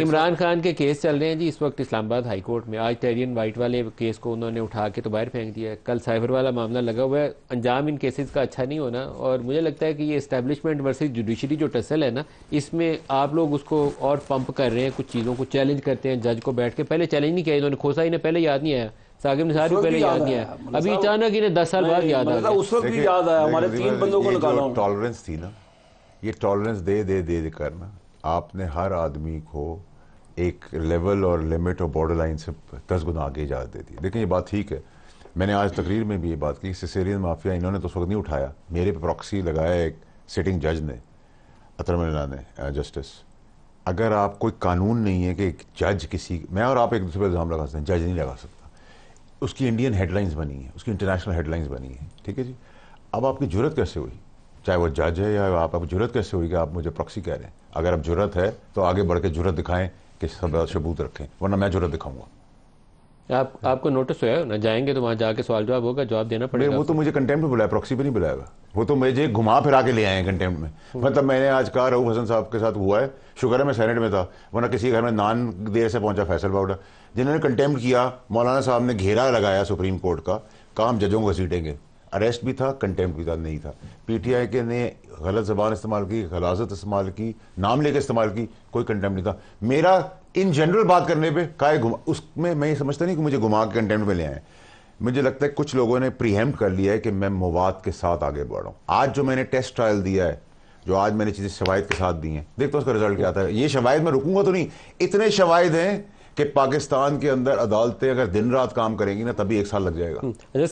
इमरान खान के केस चल रहे हैं जी इस वक्त इस्लामाबाद हाई कोर्ट में आज टेरियन वाइट वाले केस को उन्होंने उठा के तो बाहर फेंक दिया कल साइबर वाला मामला लगा हुआ है अंजाम इन केसेस का अच्छा नहीं होना और मुझे लगता है कि ये इस्टेब्लिशमेंट वर्सेस जुडिशरी जो टसल है ना इसमें आप लोग उसको और पंप कर रहे हैं कुछ चीज़ों को चैलेंज करते हैं जज को बैठ के पहले चैलेंज नहीं किया इन्होंने खोसा इन्हें पहले याद नहीं आया साकिब निसार भी पहले याद नहीं आया अभी मतलब अचानक इन्हें दस साल बाद मतलब याद आया उस वक्त याद आया हमारे तीन बंदों को टॉलरेंस थी ना ये टॉलरेंस दे दे दे करना आपने हर आदमी को एक लेवल और लिमिट और बॉर्डर लाइन से दस गुना आगे इजाज़त दे दी लेकिन ये बात ठीक है मैंने आज तकरीर में भी ये बात की सिसेरियन माफिया इन्होंने तो उस वक्त नहीं उठाया मेरे पे प्रॉक्सी लगाया एक सिटिंग जज ने अतर ने जस्टिस अगर आप कोई कानून नहीं है कि एक जज किसी मैं और आप एक दूसरे पर इल्ज़ाम लगा सकते हैं जज नहीं लगा सकता उसकी इंडियन हेडलाइंस बनी है उसकी इंटरनेशनल हेडलाइंस बनी है ठीक है जी अब आपकी जरूरत कैसे हुई चाहे वो जज है या आप अब जरूरत कैसे हुई कि आप मुझे प्रॉक्सी कह रहे हैं अगर आप जरूरत है तो आगे बढ़ के जरूरत दिखाएं कि सब सबूत रखें वरना मैं जरूरत दिखाऊंगा आप आपको नोटिस होया ना जाएंगे तो वहाँ जाके सवाल जवाब होगा जवाब देना पड़ेगा वो तो मुझे कंटेम्प्ट में बुलाया प्रॉक्सी पे नहीं बुलाएगा वो तो मुझे घुमा फिरा के ले आए हैं कंटेम्प्ट में मतलब मैंने आज कहा रहू हसन साहब के साथ हुआ है शुक्र है मैं सेनेट में था वरना किसी घर में नान देर से पहुंचा फैसल बाउडा जिन्होंने कंटेम्प्ट किया मौलाना साहब ने घेरा लगाया सुप्रीम कोर्ट का काम जजों को सीटेंगे अरेस्ट भी था कंटेम्प्ट भी था नहीं था पीटीआई के ने गलत जबान इस्तेमाल की गलाजत इस्तेमाल की नाम लेकर इस्तेमाल की कोई कंटेम्प्ट नहीं था मेरा इन जनरल बात करने पे काय घुमा उसमें मैं ये समझता नहीं कि मुझे घुमा के कंटेम्प्ट में ले आए मुझे लगता है कुछ लोगों ने प्रीहेम्प्ट कर लिया है कि मैं मवाद के साथ आगे बढ़ रहा हूँ आज जो मैंने टेस्ट ट्रायल दिया है जो आज मैंने चीज़ें शवायद के साथ दी हैं देखते उसका रिजल्ट क्या आता है ये शवायद मैं रुकूंगा तो नहीं इतने शवायद हैं कि पाकिस्तान के अंदर अदालतें अगर दिन रात काम करेंगी ना तभी एक साल लग जाएगा हम्म, अच्छा,